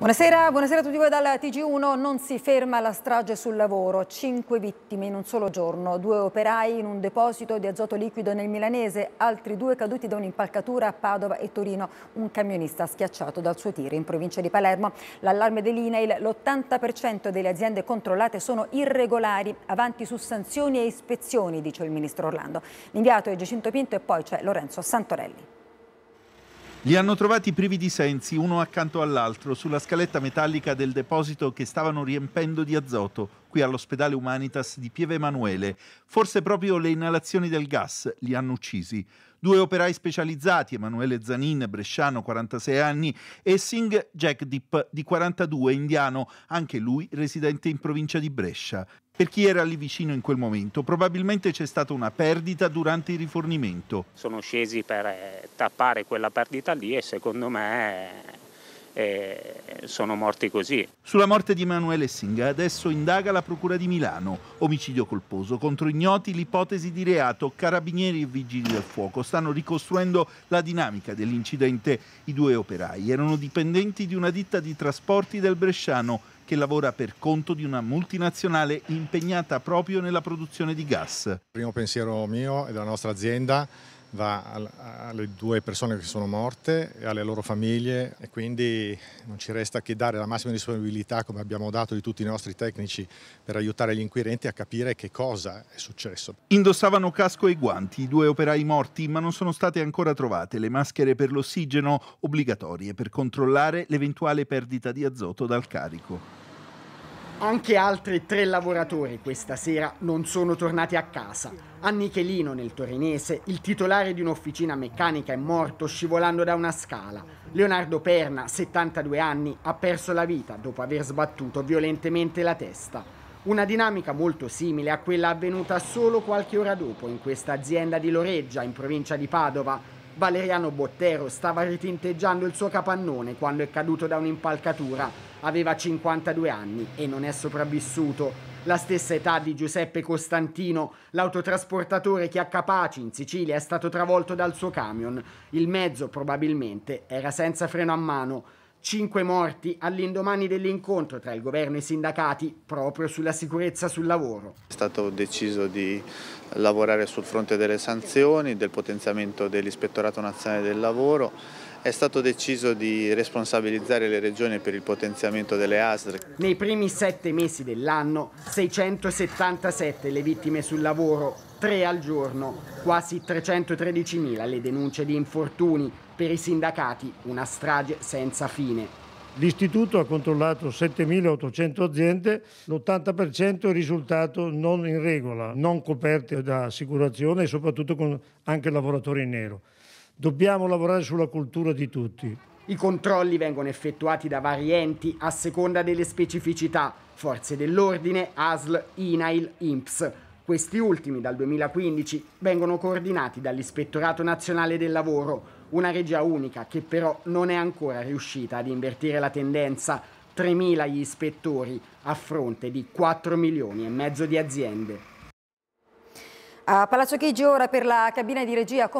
Buonasera, buonasera a tutti voi dal TG1. Non si ferma la strage sul lavoro. Cinque vittime in un solo giorno. Due operai in un deposito di azoto liquido nel Milanese. Altri due caduti da un'impalcatura a Padova e Torino. Un camionista schiacciato dal suo tiro in provincia di Palermo. L'allarme dell'INAIL. L'80% delle aziende controllate sono irregolari. Avanti su sanzioni e ispezioni, dice il ministro Orlando. L'inviato è Giacinto Pinto e poi c'è Lorenzo Santorelli. Li hanno trovati privi di sensi, uno accanto all'altro, sulla scaletta metallica del deposito che stavano riempendo di azoto, qui all'ospedale Humanitas di Pieve Emanuele. Forse proprio le inalazioni del gas li hanno uccisi. Due operai specializzati, Emanuele Zanin, bresciano, 46 anni, e Singh Jagdip, di 42, indiano, anche lui residente in provincia di Brescia. Per chi era lì vicino in quel momento, probabilmente c'è stata una perdita durante il rifornimento. Sono scesi per eh, tappare quella perdita lì e secondo me eh, sono morti così. Sulla morte di Emanuele Singa adesso indaga la Procura di Milano, omicidio colposo, contro ignoti l'ipotesi di reato, carabinieri e vigili del fuoco stanno ricostruendo la dinamica dell'incidente. I due operai erano dipendenti di una ditta di trasporti del Bresciano che lavora per conto di una multinazionale impegnata proprio nella produzione di gas. Il primo pensiero mio e della nostra azienda va alle due persone che sono morte e alle loro famiglie e quindi non ci resta che dare la massima disponibilità come abbiamo dato di tutti i nostri tecnici per aiutare gli inquirenti a capire che cosa è successo. Indossavano casco e guanti i due operai morti ma non sono state ancora trovate le maschere per l'ossigeno obbligatorie per controllare l'eventuale perdita di azoto dal carico. Anche altri tre lavoratori questa sera non sono tornati a casa. A Nichelino, nel torinese, il titolare di un'officina meccanica è morto scivolando da una scala. Leonardo Perna, 72 anni, ha perso la vita dopo aver sbattuto violentemente la testa. Una dinamica molto simile a quella avvenuta solo qualche ora dopo in questa azienda di Loreggia, in provincia di Padova, Valeriano Bottero stava ritinteggiando il suo capannone quando è caduto da un'impalcatura. Aveva 52 anni e non è sopravvissuto. La stessa età di Giuseppe Costantino, l'autotrasportatore che a Capaci, in Sicilia, è stato travolto dal suo camion. Il mezzo, probabilmente, era senza freno a mano. Cinque morti all'indomani dell'incontro tra il governo e i sindacati proprio sulla sicurezza sul lavoro. È stato deciso di lavorare sul fronte delle sanzioni, del potenziamento dell'Ispettorato Nazionale del Lavoro, è stato deciso di responsabilizzare le regioni per il potenziamento delle ASL. Nei primi sette mesi dell'anno 677 le vittime sul lavoro, tre al giorno, quasi 313.000 le denunce di infortuni, per i sindacati una strage senza fine. L'istituto ha controllato 7.800 aziende, l'80% è risultato non in regola, non coperte da assicurazione e soprattutto con anche lavoratori in nero. Dobbiamo lavorare sulla cultura di tutti. I controlli vengono effettuati da vari enti a seconda delle specificità, forze dell'ordine, ASL, INAIL, INPS questi ultimi, dal 2015, vengono coordinati dall'Ispettorato Nazionale del Lavoro, una regia unica che però non è ancora riuscita ad invertire la tendenza. 3.000 gli ispettori a fronte di 4 milioni e mezzo di aziende. A Palazzo Chigi ora per la cabina di regia.